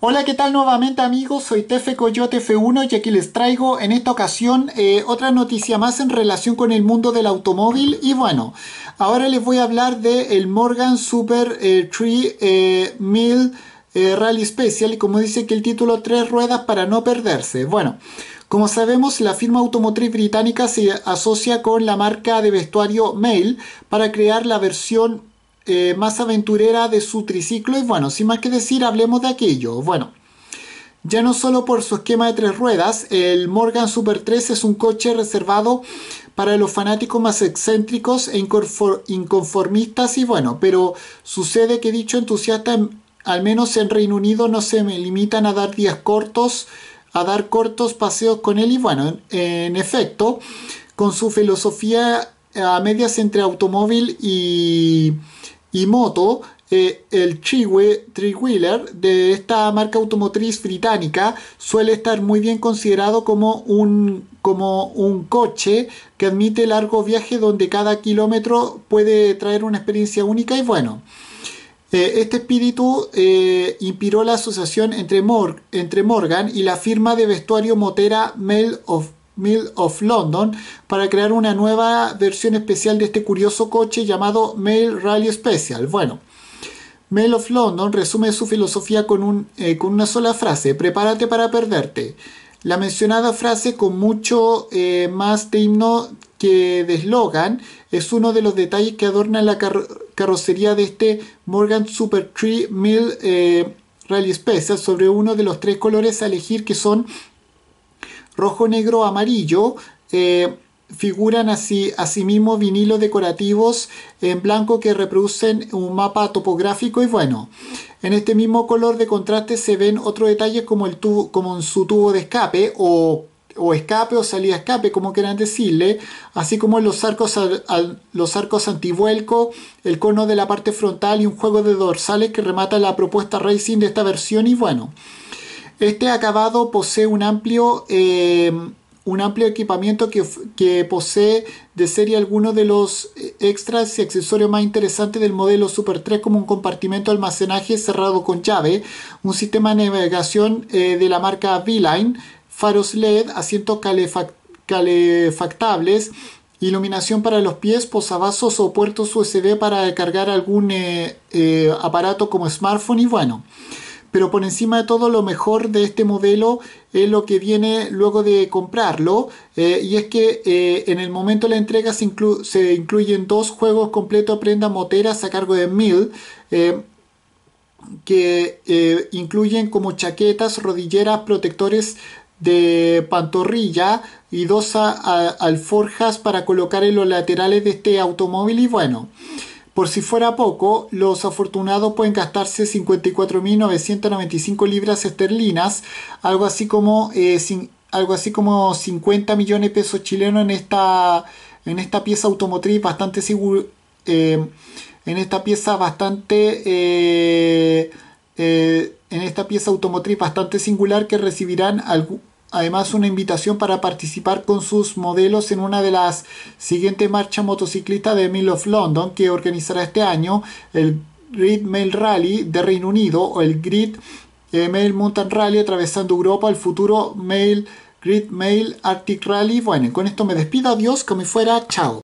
Hola, ¿qué tal nuevamente amigos? Soy Tefe Coyote F1 y aquí les traigo en esta ocasión eh, otra noticia más en relación con el mundo del automóvil y bueno, ahora les voy a hablar del el Morgan Super eh, 3000 eh, eh, Rally Special y como dice que el título tres ruedas para no perderse. Bueno, como sabemos, la firma automotriz británica se asocia con la marca de vestuario Mail para crear la versión eh, más aventurera de su triciclo y bueno, sin más que decir, hablemos de aquello. Bueno, ya no solo por su esquema de tres ruedas, el Morgan Super 3 es un coche reservado para los fanáticos más excéntricos e inconformistas y bueno, pero sucede que dicho entusiasta, al menos en Reino Unido, no se limitan a dar días cortos, a dar cortos paseos con él y bueno, en efecto, con su filosofía a medias entre automóvil y y moto, eh, el Chiwe wheeler de esta marca automotriz británica suele estar muy bien considerado como un, como un coche que admite largo viaje donde cada kilómetro puede traer una experiencia única y bueno. Eh, este espíritu eh, inspiró la asociación entre, entre, Morgan y la firma de vestuario motera Mail of Mill of London para crear una nueva versión especial de este curioso coche llamado Mail Rally Special. Bueno, Mail of London resume su filosofía con, un, eh, con una sola frase, prepárate para perderte. La mencionada frase con mucho eh, más de himno que de eslogan es uno de los detalles que adornan la carrocería de este Morgan Super Tree Mill eh, Rally Special sobre uno de los tres colores a elegir que son rojo, negro, amarillo. Eh, figuran así, asimismo vinilos decorativos en blanco que reproducen un mapa topográfico y bueno, en este mismo color de contraste se ven otros detalles como, el tubo, como su tubo de escape o, escape o salida escape, como quieran decirle, así como los arcos, los arcos antivuelco, el cono de la parte frontal y un juego de dorsales que remata la propuesta Racing de esta versión y bueno. Este acabado posee un amplio, eh, un amplio equipamiento que, posee de serie algunos de los eh, extras y accesorios más interesantes del modelo Super 3 como un compartimento de almacenaje cerrado con llave, un sistema de navegación eh, de la marca V-Line, faros LED, asientos calefactables, iluminación para los pies, posavasos o puertos USB para cargar algún aparato como smartphone y bueno pero por encima de todo lo mejor de este modelo es lo que viene luego de comprarlo eh, y es que eh, en el momento de la entrega se, incluyen dos juegos completos prenda moteras a cargo de Mil eh, que incluyen como chaquetas, rodilleras, protectores de pantorrilla y dos alforjas para colocar en los laterales de este automóvil y bueno por si fuera poco, los afortunados pueden gastarse 54.995 libras esterlinas, algo así como, eh, algo así como 50 millones de pesos chilenos en esta, en esta pieza automotriz bastante eh, en esta pieza bastante eh, en esta pieza automotriz bastante singular que recibirán además una invitación para participar con sus modelos en una de las siguientes marchas motociclistas de Mill of London que organizará este año el Grid Mail Rally de Reino Unido o el Grid eh, Mail Mountain Rally atravesando Europa, el futuro Mail Grid Mail Arctic Rally. Bueno, con esto me despido, adiós, como fuera, chao.